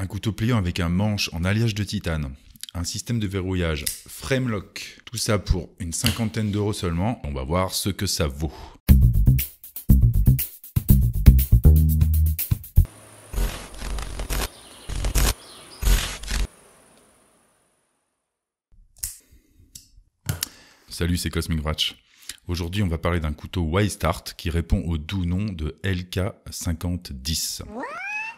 Un couteau pliant avec un manche en alliage de titane. Un système de verrouillage lock, Tout ça pour une cinquantaine d'euros seulement. On va voir ce que ça vaut. Salut, c'est Cosmic Watch. Aujourd'hui, on va parler d'un couteau y qui répond au doux nom de LK5010.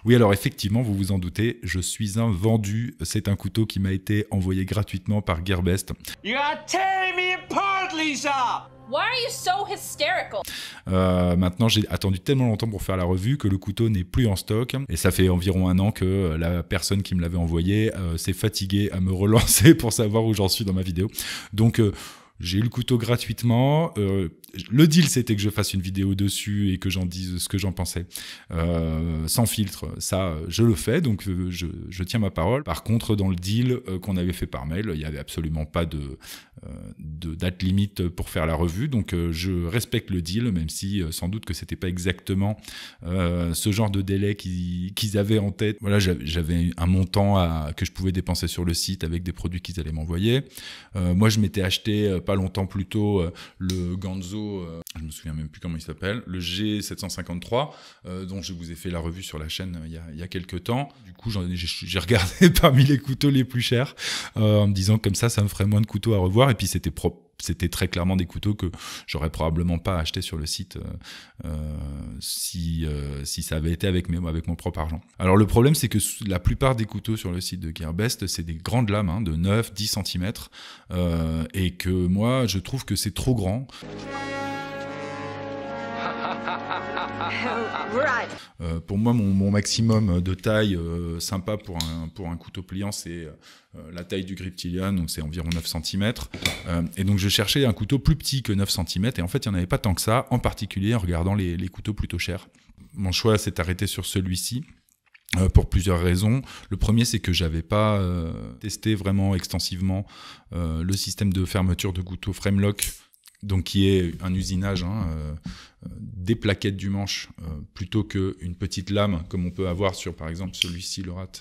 Oui, alors effectivement, vous vous en doutez, je suis un vendu. C'est un couteau qui m'a été envoyé gratuitement par Gearbest. You Why are you so hysterical? Euh, maintenant, j'ai attendu tellement longtemps pour faire la revue que le couteau n'est plus en stock. Et ça fait environ un an que euh, la personne qui me l'avait envoyé euh, s'est fatiguée à me relancer pour savoir où j'en suis dans ma vidéo. Donc, j'ai eu le couteau gratuitement. Euh, le deal, c'était que je fasse une vidéo dessus et que j'en dise ce que j'en pensais, euh, sans filtre. Ça, je le fais, donc euh, je, tiens ma parole. Par contre, dans le deal qu'on avait fait par mail, il n'y avait absolument pas de, date limite pour faire la revue, donc je respecte le deal, même si sans doute que c'était pas exactement ce genre de délai qu'ils avaient en tête. Voilà, j'avais un montant à, que je pouvais dépenser sur le site avec des produits qu'ils allaient m'envoyer. moi, je m'étais acheté pas longtemps plus tôt euh, le Ganzo, euh, je me souviens même plus comment il s'appelle, le G753, euh, dont je vous ai fait la revue sur la chaîne il y a, il y a quelques temps. Du coup, j'ai regardé parmi les couteaux les plus chers en me disant comme ça, ça me ferait moins de couteaux à revoir. Et puis c'était propre c'était très clairement des couteaux que j'aurais probablement pas acheté sur le site euh, euh, si, euh, si ça avait été avec, mes, avec mon propre argent. Alors le problème c'est que la plupart des couteaux sur le site de Gearbest c'est des grandes lames hein, de 9, 10 cm et que moi je trouve que c'est trop grand. Euh, pour moi, mon, maximum de taille euh, sympa pour un, pour un couteau pliant, c'est euh, la taille du Griptilian, donc c'est environ 9 cm. et donc je cherchais un couteau plus petit que 9 cm, et en fait, il n'y en avait pas tant que ça, en particulier en regardant les, couteaux plutôt chers. Mon choix s'est arrêté sur celui-ci. pour plusieurs raisons. Le premier, c'est que j'avais pas testé vraiment extensivement le système de fermeture de couteau Lock donc qui est un usinage hein, euh, des plaquettes du manche euh, plutôt plutôt qu'une petite lame comme on peut avoir sur par exemple celui-ci le rat.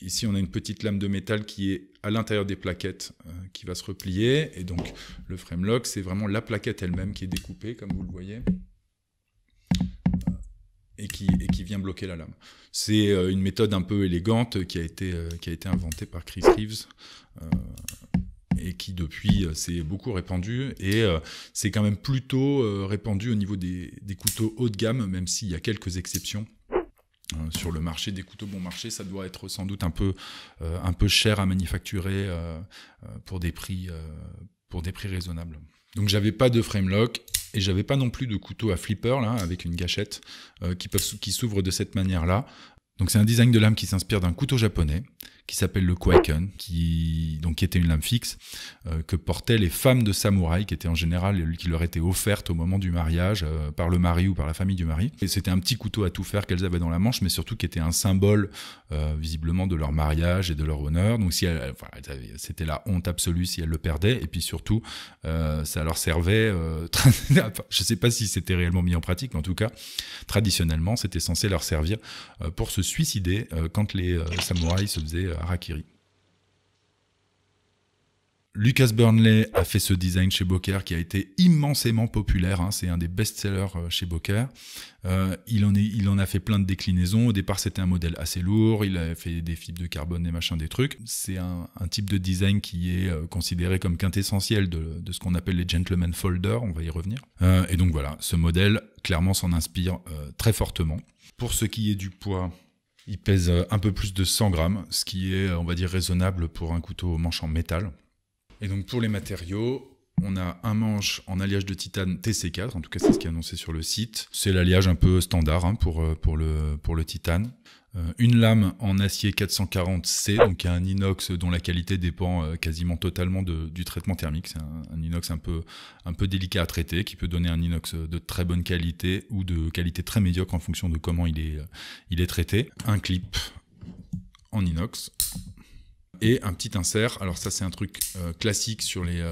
Ici on a une petite lame de métal qui est à l'intérieur des plaquettes euh, qui va se replier et donc le frame lock, c'est vraiment la plaquette elle-même qui est découpée comme vous le voyez. Et qui, et qui vient bloquer la lame. C'est une méthode un peu élégante qui a été, qui a été inventée par Chris Reeves et qui depuis euh, s'est beaucoup répandu et euh, c'est quand même plutôt euh, répandu au niveau des, couteaux haut de gamme, même s'il y a quelques exceptions. Hein, sur le marché des couteaux bon marché, ça doit être sans doute un peu un peu cher à manufacturer pour des prix pour des prix raisonnables. Donc j'avais pas de frame lock et j'avais pas non plus de couteau à flipper là avec une gâchette qui qui s'ouvre de cette manière là. Donc c'est un design de lame qui s'inspire d'un couteau japonais qui s'appelle le Kwaken, qui donc qui était une lame fixe euh, que portaient les femmes de samouraï, qui étaient en général qui leur était offerte au moment du mariage euh, par le mari ou par la famille du mari. Et c'était un petit couteau à tout faire qu'elles avaient dans la manche, mais surtout qui était un symbole euh, visiblement de leur mariage et de leur honneur. Donc si elles, enfin, c'était la honte absolue si elles le perdaient, et puis surtout ça leur servait. je sais pas si c'était réellement mis en pratique, mais en tout cas traditionnellement c'était censé leur servir pour se suicider quand les samouraïs se faisaient euh, Rakiri. Lucas Burnley a fait ce design chez Boker qui a été immensément populaire. Hein. c'est un des best-sellers euh, chez Boker. Euh, il, en a fait plein de déclinaisons. Au départ, c'était un modèle assez lourd. Il a fait des fibres de carbone, et machin des trucs. C'est un, type de design qui est considéré comme quintessentiel de, ce qu'on appelle les gentlemen folders. On va y revenir. et donc voilà, ce modèle clairement s'en inspire très fortement. Pour ce qui est du poids, il pèse euh, un peu plus de 100 grammes, ce qui est, euh, on va dire, raisonnable pour un couteau manche en métal. Et donc pour les matériaux, on a un manche en alliage de titane TC4, en tout cas c'est ce qui est annoncé sur le site. C'est l'alliage un peu standard hein, euh, pour, le, titane. Euh, une lame en acier 440C, donc un inox dont la qualité dépend euh, quasiment totalement du traitement thermique. C'est un, inox un peu, délicat à traiter, qui peut donner un inox de très bonne qualité ou de qualité très médiocre en fonction de comment il est, traité. Un clip en inox et un petit insert. Alors ça c'est un truc classique sur les,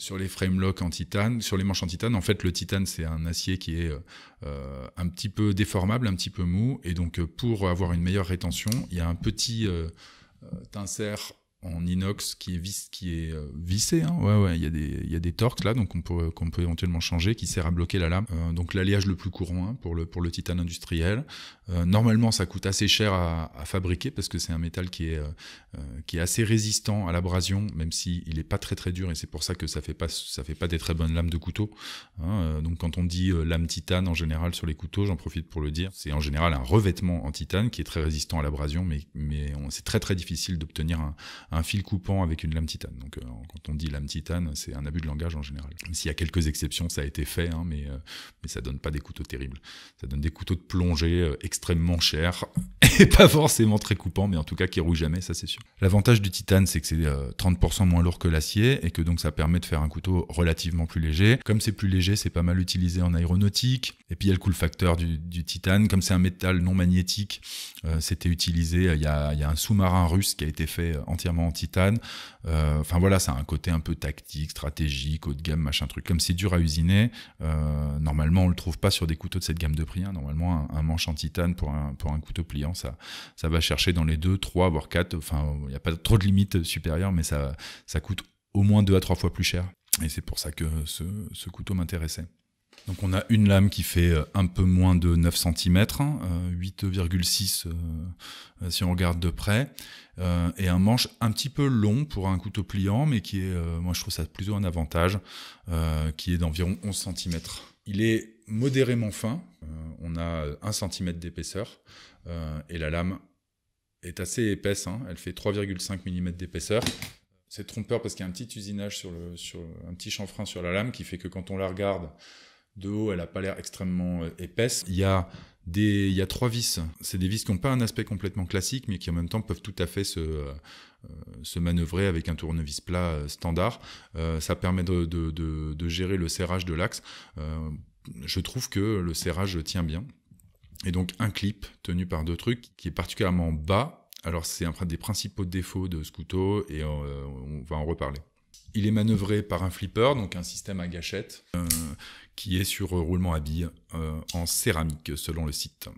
sur les frame locks en titane, sur les manches en titane. En fait, le titane, c'est un acier qui est euh, un petit peu déformable, un petit peu mou. Et donc, euh, pour avoir une meilleure rétention, il y a un petit euh, euh en inox qui est, vis, qui est euh, vissé. Hein. Ouais, ouais, il y, a des, y torques là, donc on peut, qu'on peut éventuellement changer, qui sert à bloquer la lame. Euh, donc l'alliage le plus courant hein, pour, le, pour le titane industriel. Euh, normalement, ça coûte assez cher à, à fabriquer parce que c'est un métal qui est, qui est assez résistant à l'abrasion, même si il n'est pas très très dur et c'est pour ça que ça fait pas, ça fait pas des très bonnes lames de couteau. Hein. donc quand on dit lame titane en général sur les couteaux, j'en profite pour le dire, c'est en général un revêtement en titane qui est très résistant à l'abrasion, mais, mais c'est très très difficile d'obtenir un un fil coupant avec une lame titane. Donc euh, quand on dit lame titane, c'est un abus de langage en général. S'il y a quelques exceptions, ça a été fait, hein, mais, euh, mais ça donne pas des couteaux terribles. Ça donne des couteaux de plongée euh, extrêmement chers et pas forcément très coupants, mais en tout cas qui rouillent jamais, ça c'est sûr. L'avantage du titane, c'est que c'est 30% moins lourd que l'acier et que donc ça permet de faire un couteau relativement plus léger. Comme c'est plus léger, c'est pas mal utilisé en aéronautique. Et puis il y a le cool facteur du, titane. Comme c'est un métal non magnétique, c'était utilisé. il y a un sous-marin russe qui a été fait entièrement en titane. Euh, enfin voilà, ça a un côté un peu tactique, stratégique, haut de gamme, machin truc. Comme c'est dur à usiner, euh, normalement on le trouve pas sur des couteaux de cette gamme de prix. Hein. Normalement un, manche en titane pour un, pour un couteau pliant, ça, ça va chercher dans les 2, 3, voire 4. Enfin, il n'y a pas trop de limites supérieures, mais ça, ça coûte au moins deux à trois fois plus cher. Et c'est pour ça que ce couteau m'intéressait. Donc on a une lame qui fait euh, un peu moins de 9 cm, 8,6 si on regarde de près, euh, et un manche un petit peu long pour un couteau pliant, mais qui est, euh, moi je trouve ça plutôt un avantage, qui est d'environ 11 cm. Il est modérément fin, on a 1 cm d'épaisseur, et la lame est assez épaisse, hein, elle fait 3,5 mm d'épaisseur. C'est trompeur parce qu'il y a un petit usinage sur le, sur un petit chanfrein sur la lame qui fait que quand on la regarde, de haut, elle n'a pas l'air extrêmement euh, épaisse. Il y a des, il y trois vis. C'est des vis qui n'ont pas un aspect complètement classique, mais qui en même temps peuvent tout à fait se, euh, euh, se manœuvrer avec un tournevis plat standard. ça permet de, de, gérer le serrage de l'axe. je trouve que le serrage tient bien. Et donc un clip tenu par deux trucs qui est particulièrement bas. Alors c'est un des principaux défauts de ce couteau et on va en reparler. Il est manœuvré par un flipper, donc un système à gâchette, euh, qui est sur euh, roulement à billes euh, en céramique, selon le site.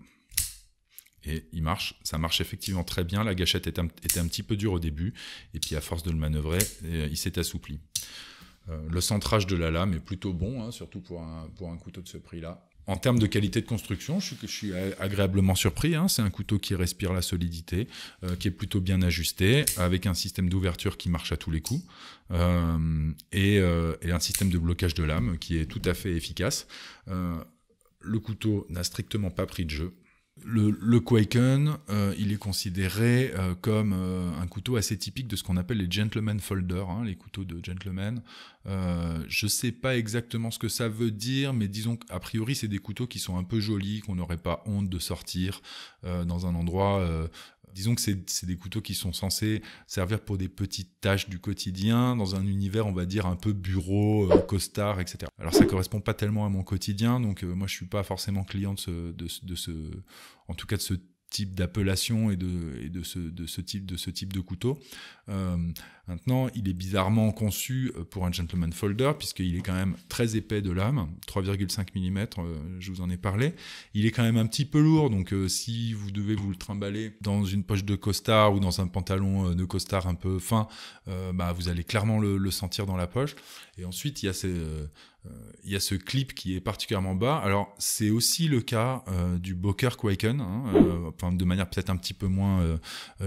Et il marche, ça marche effectivement très bien. La gâchette était un, petit peu dure au début, et puis à force de le manœuvrer, il s'est assoupli. le centrage de la lame est plutôt bon, hein, surtout pour pour un couteau de ce prix-là en termes de qualité de construction, je suis, agréablement surpris. Hein. C'est un couteau qui respire la solidité, euh, qui est plutôt bien ajusté, avec un système d'ouverture qui marche à tous les coups, euh, et, euh, et, un système de blocage de lame qui est tout à fait efficace. le couteau n'a strictement pas pris de jeu le, Quaken, euh, il est considéré euh, comme euh, un couteau assez typique de ce qu'on appelle les gentlemen folder, hein, les couteaux de gentleman. je ne sais pas exactement ce que ça veut dire, mais disons qu'a priori c'est des couteaux qui sont un peu jolis, qu'on n'aurait pas honte de sortir dans un endroit disons que c'est des couteaux qui sont censés servir pour des petites tâches du quotidien, dans un univers, on va dire, un peu bureau, euh, costard, etc. Alors ça correspond pas tellement à mon quotidien, donc euh, moi je suis pas forcément client de ce, de, de ce, en tout cas de ce type d'appellation et, de, ce, type, de couteau. Euh, maintenant, il est bizarrement conçu euh, pour un gentleman folder, puisqu'il est quand même très épais de lame, 3,5 mm, euh, je vous en ai parlé. Il est quand même un petit peu lourd, donc si vous devez vous le trimballer dans une poche de costard ou dans un pantalon de costard un peu fin, bah, vous allez clairement le, le, sentir dans la poche. Et ensuite, il y a ces euh, il y a ce clip qui est particulièrement bas. Alors c'est aussi le cas euh, du Boker Quaken, hein, euh, de manière peut-être un petit peu moins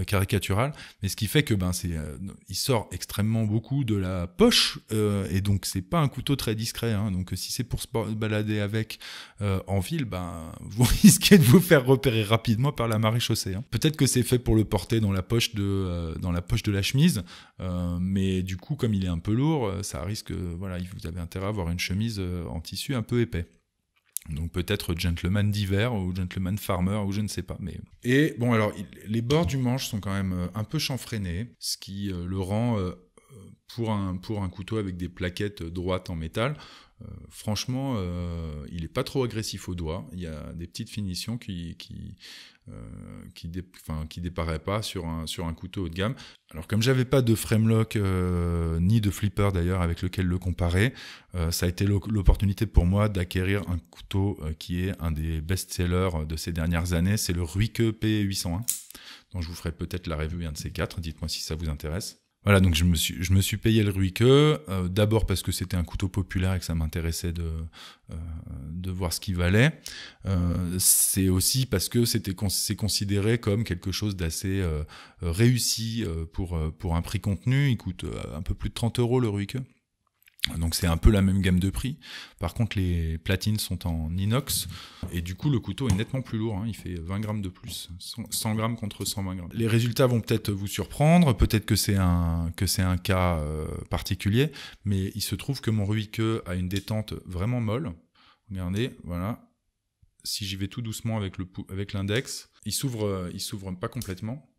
caricaturale, mais ce qui fait que ben c'est, il sort extrêmement beaucoup de la poche et donc c'est pas un couteau très discret. Hein. donc si c'est pour se balader avec en ville, ben vous risquez de vous faire repérer rapidement par la marée chaussée. Hein. Peut-être que c'est fait pour le porter dans la poche de dans la poche de la chemise, mais du coup comme il est un peu lourd, ça risque voilà, vous avez intérêt à avoir une chemise euh, en tissu un peu épais. Donc peut-être gentleman d'hiver ou gentleman farmer ou je ne sais pas. Mais... Et bon alors les bords du manche sont quand même euh, un peu chanfreinés, ce qui euh, le rend pour un, pour un couteau avec des plaquettes droites en métal. franchement, il n'est pas trop agressif au doigt. Il y a des petites finitions qui euh, qui, dé, qui déparait pas sur un, couteau haut de gamme. Alors comme j'avais pas de frame lock euh, ni de flipper d'ailleurs avec lequel le comparer, euh, ça a été l'opportunité pour moi d'acquérir un couteau qui est un des best-sellers de ces dernières années, c'est le Ruike P801, dont je vous ferai peut-être la revue un de ces quatre, dites-moi si ça vous intéresse. Voilà, donc je me suis, je me suis payé le Ruike, euh, d'abord parce que c'était un couteau populaire et que ça m'intéressait de, euh, de voir ce qu'il valait. Euh, c'est aussi parce que c'était c'est considéré comme quelque chose d'assez réussi pour, pour un prix contenu. Il coûte un peu plus de 30 euros le Ruike. Donc c'est un peu la même gamme de prix. Par contre, les platines sont en inox et du coup le couteau est nettement plus lourd. Hein. Il fait 20 grammes de plus, 100 grammes contre 120 grammes. Les résultats vont peut-être vous surprendre, peut-être que c'est un que c'est un cas euh, particulier, mais il se trouve que mon Ruike a une détente vraiment molle. Regardez, voilà. Si j'y vais tout doucement avec le avec l'index, il s'ouvre euh, il s'ouvre pas complètement.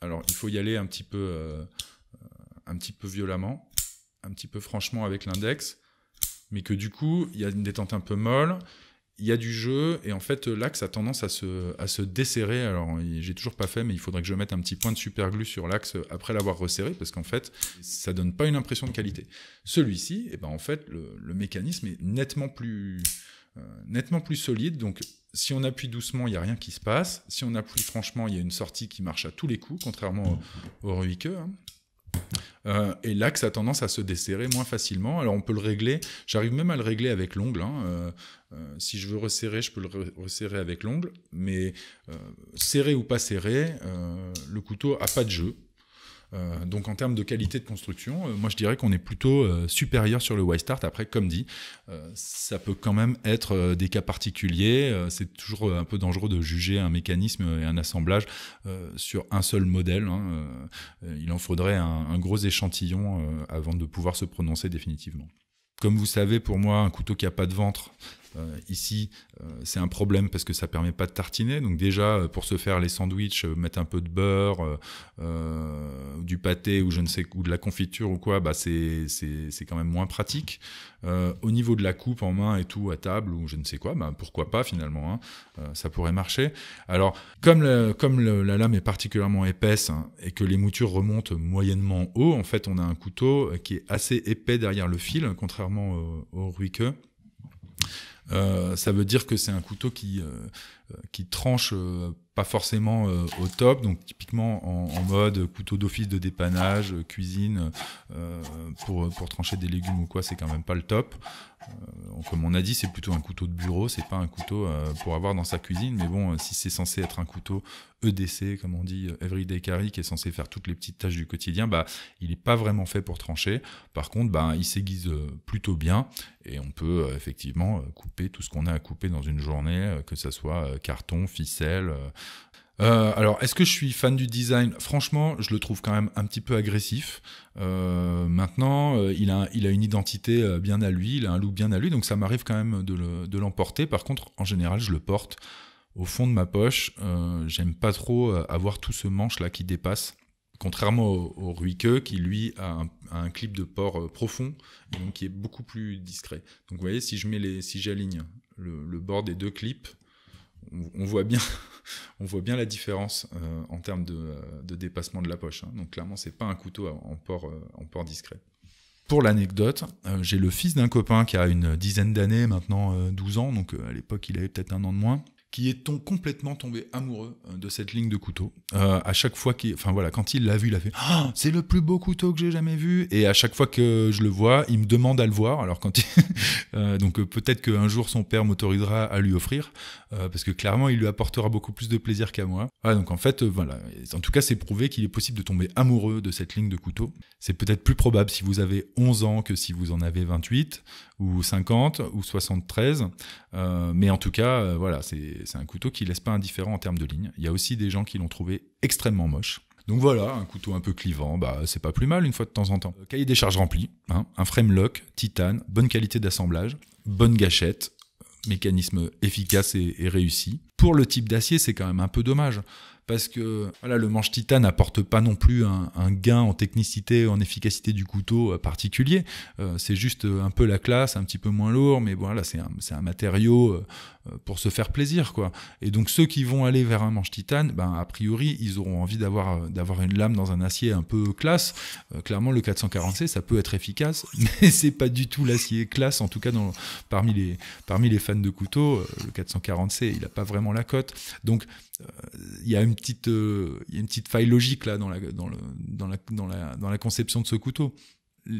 Alors il faut y aller un petit peu euh, un petit peu violemment un petit peu franchement avec l'index, mais que du coup, il y a une détente un peu molle, il y a du jeu, et en fait, l'axe a tendance à se, desserrer. Alors, j'ai toujours pas fait, mais il faudrait que je mette un petit point de super superglue sur l'axe après l'avoir resserré, parce qu'en fait, ça donne pas une impression de qualité. Celui-ci, et eh ben, en fait, le, mécanisme est nettement plus, euh, nettement plus solide, donc si on appuie doucement, il n'y a rien qui se passe. Si on appuie franchement, il y a une sortie qui marche à tous les coups, contrairement au, au euh, et l'axe a tendance à se desserrer moins facilement. Alors on peut le régler, j'arrive même à le régler avec l'ongle. Hein. Euh, euh, si je veux resserrer, je peux le resserrer avec l'ongle, mais serré ou pas serré, le couteau a pas de jeu. Euh, donc en termes de qualité de construction, euh, moi je dirais qu'on est plutôt euh, supérieur sur le Y-Start. Après, comme dit, ça peut quand même être des cas particuliers. c'est toujours un peu dangereux de juger un mécanisme et un assemblage sur un seul modèle. Hein. il en faudrait un, un gros échantillon avant de pouvoir se prononcer définitivement. Comme vous savez, pour moi, un couteau qui n'a pas de ventre, euh, ici, euh, c'est un problème parce que ça permet pas de tartiner. Donc déjà, euh, pour se faire les sandwichs, euh, mettre un peu de beurre, euh, du pâté ou je ne sais ou de la confiture ou quoi, bah c'est c'est quand même moins pratique. au niveau de la coupe en main et tout à table ou je ne sais quoi, bah pourquoi pas finalement, hein, ça pourrait marcher. Alors comme comme la lame est particulièrement épaisse hein, et que les moutures remontent moyennement haut, en fait, on a un couteau qui est assez épais derrière le fil, contrairement au, au ruiqueux. Euh, ça veut dire que c'est un couteau qui euh, euh, qui tranche euh, pas forcément euh, au top, donc typiquement en, mode couteau d'office de dépannage, cuisine, pour, pour trancher des légumes ou quoi, c'est quand même pas le top. comme on a dit, c'est plutôt un couteau de bureau, c'est pas un couteau pour avoir dans sa cuisine, mais bon, si c'est censé être un couteau EDC, comme on dit, Everyday Carry, qui est censé faire toutes les petites tâches du quotidien, bah, il est pas vraiment fait pour trancher. Par contre, bah, il s'aiguise plutôt bien et on peut effectivement couper tout ce qu'on a à couper dans une journée, que ça soit carton, ficelle. Euh. Euh, alors, est-ce que je suis fan du design Franchement, je le trouve quand même un petit peu agressif. Euh, maintenant, il, a, il a une identité bien à lui, il a un look bien à lui, donc ça m'arrive quand même de l'emporter. Par contre, en général, je le porte au fond de ma poche. J'aime pas trop avoir tout ce manche-là qui dépasse. Contrairement au, ruiqueux qui lui a un, clip de port profond, donc qui est beaucoup plus discret. Donc vous voyez, si je mets les, si j'aligne le bord des deux clips, on, voit bien, on voit bien la différence euh, en termes euh, de, dépassement de la poche. Hein. Donc clairement, c'est pas un couteau euh, en port, discret. Pour l'anecdote, j'ai le fils d'un copain qui a une dizaine d'années, maintenant 12 ans, donc à l'époque il avait peut-être un an de moins, qui est ton, complètement tombé amoureux euh, de cette ligne de couteau. Euh, à chaque fois qu'il, enfin voilà, quand il l'a vu, il a fait ah, c'est le plus beau couteau que j'ai jamais vu. Et à chaque fois que je le vois, il me demande à le voir. Alors quand euh, donc peut-être qu'un jour son père m'autorisera à lui offrir parce que clairement il lui apportera beaucoup plus de plaisir qu'à moi. donc en fait voilà, en tout cas c'est prouvé qu'il est possible de tomber amoureux de cette ligne de couteau. C'est peut-être plus probable si vous avez 11 ans que si vous en avez 28 ou 50 ou 73. mais en tout cas voilà c'est c'est un couteau qui laisse pas indifférent en termes de ligne. Il y a aussi des gens qui l'ont trouvé extrêmement moche. Donc voilà, un couteau un peu clivant, bah c'est pas plus mal une fois de temps en temps. Euh, cahier des charges rempli, hein, un frame lock, titane, bonne qualité d'assemblage, bonne gâchette, mécanisme efficace et, réussi. Pour le type d'acier, c'est quand même un peu dommage parce que voilà, le manche titane n'apporte pas non plus un, gain en technicité, en efficacité du couteau euh, particulier. Euh, c'est juste un peu la classe, un petit peu moins lourd, mais voilà, c'est un, un, matériau euh, pour se faire plaisir, quoi. Et donc ceux qui vont aller vers un manche titane, ben a priori ils auront envie d'avoir euh, d'avoir une lame dans un acier un peu classe. Euh, clairement le 440C ça peut être efficace, mais c'est pas du tout l'acier classe en tout cas dans, parmi les parmi les fans de couteaux, le 440C il a pas vraiment la cote. Donc il y a une petite y a une petite faille logique là dans la dans la dans la conception de ce couteau.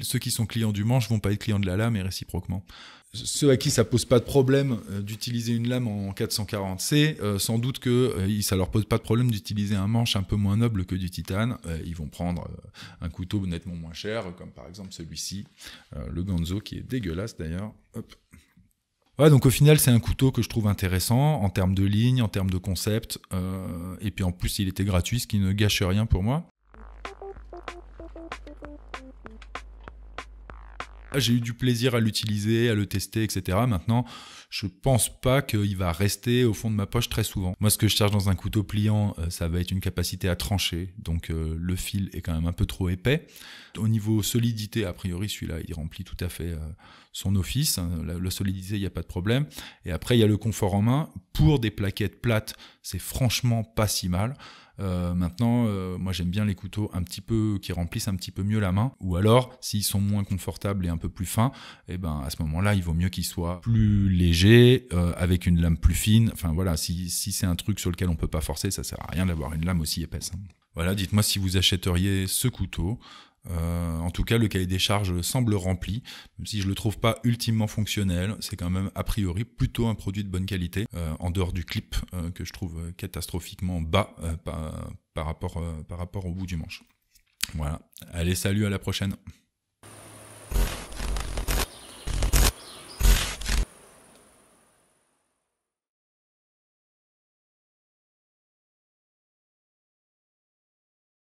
Ceux qui sont clients du manche vont pas être clients de la lame et réciproquement ceux à qui ça pose pas de problème euh, d'utiliser une lame en 440C, euh, sans doute que euh, ça leur pose pas de problème d'utiliser un manche un peu moins noble que du titane. ils vont prendre un couteau nettement moins cher, comme par exemple celui-ci, le Ganzo, qui est dégueulasse d'ailleurs. Ouais, donc au final, c'est un couteau que je trouve intéressant en termes de ligne, en termes de concept, et puis en plus, il était gratuit, ce qui ne gâche rien pour moi. Ah, j'ai eu du plaisir à l'utiliser, à le tester, etc. Maintenant, je pense pas qu'il va rester au fond de ma poche très souvent. Moi, ce que je cherche dans un couteau pliant, euh, ça va être une capacité à trancher. Donc, euh, le fil est quand même un peu trop épais. Au niveau solidité, a priori, celui-là, il remplit tout à fait euh, son office. Hein. Le solidiser, solidité, il n'y a pas de problème. Et après, il y a le confort en main. Pour des plaquettes plates, c'est franchement pas si mal. Euh, maintenant, euh, moi j'aime bien les couteaux un petit peu qui remplissent un petit peu mieux la main. Ou alors, s'ils sont moins confortables et un peu plus fins, et eh ben à ce moment-là, il vaut mieux qu'ils soient plus légers, euh, avec une lame plus fine. Enfin voilà, si, si c'est un truc sur lequel on peut pas forcer, ça sert à rien d'avoir une lame aussi épaisse. Voilà, dites-moi si vous achèteriez ce couteau. Euh, en tout cas, le cahier des charges semble rempli. Même si je le trouve pas ultimement fonctionnel, c'est quand même a priori plutôt un produit de bonne qualité, euh, en dehors du clip euh, que je trouve catastrophiquement bas rapport, par rapport au bout du manche. Voilà. Allez, salut, à la prochaine.